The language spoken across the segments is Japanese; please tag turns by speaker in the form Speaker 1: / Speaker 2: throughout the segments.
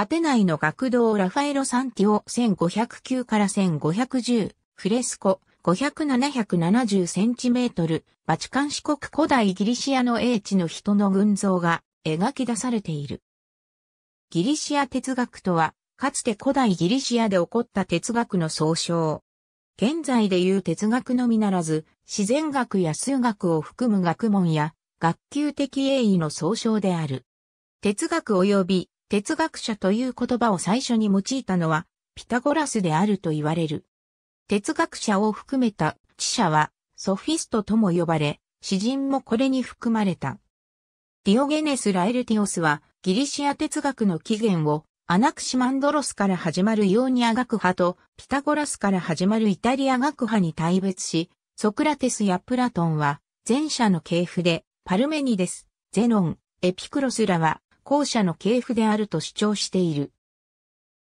Speaker 1: アテナイの学童ラファエロ・サンティオ1509から1510、フレスコ500-770センチメートル、バチカン四国古代ギリシアの英知の人の群像が描き出されている。ギリシア哲学とは、かつて古代ギリシアで起こった哲学の総称。現在でいう哲学のみならず、自然学や数学を含む学問や、学級的栄意の総称である。哲学及び哲学者という言葉を最初に用いたのは、ピタゴラスであると言われる。哲学者を含めた知者は、ソフィストとも呼ばれ、詩人もこれに含まれた。ディオゲネス・ラエルティオスは、ギリシア哲学の起源を、アナクシマンドロスから始まるヨーニア学派と、ピタゴラスから始まるイタリア学派に対別し、ソクラテスやプラトンは、前者の系譜で、パルメニデス、ゼノン、エピクロスらは、後者の系譜であると主張している。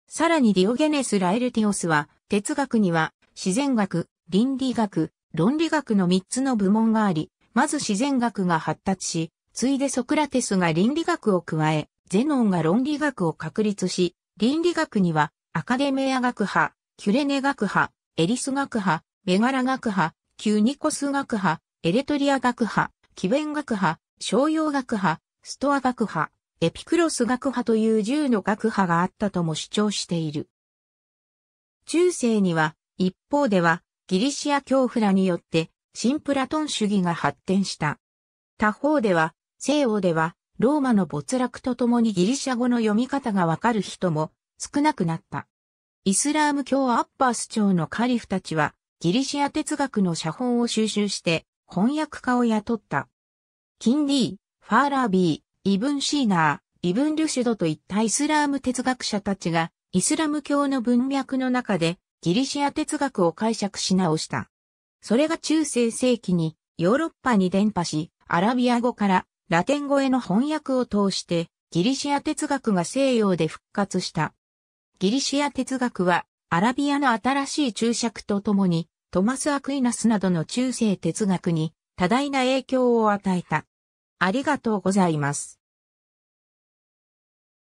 Speaker 1: さらにディオゲネス・ラエルティオスは、哲学には、自然学、倫理学、論理学の3つの部門があり、まず自然学が発達し、ついでソクラテスが倫理学を加え、ゼノンが論理学を確立し、倫理学には、アカデメア学派、キュレネ学派、エリス学派、メガラ学派、キュニコス学派、エレトリア学派、キベン学派、商用学派、ストア学派、エピクロス学派という銃の学派があったとも主張している。中世には、一方では、ギリシア教フラによって、シンプラトン主義が発展した。他方では、西欧では、ローマの没落とともにギリシャ語の読み方がわかる人も少なくなった。イスラーム教アッバース朝のカリフたちは、ギリシア哲学の写本を収集して、翻訳家を雇った。キンディ、ファーラービイブン・シーナー、イブン・ュシュドといったイスラーム哲学者たちが、イスラム教の文脈の中で、ギリシア哲学を解釈し直した。それが中世世紀に、ヨーロッパに伝播し、アラビア語からラテン語への翻訳を通して、ギリシア哲学が西洋で復活した。ギリシア哲学は、アラビアの新しい注釈とともに、トマス・アクイナスなどの中世哲学に多大な影響を与えた。ありがとうございます。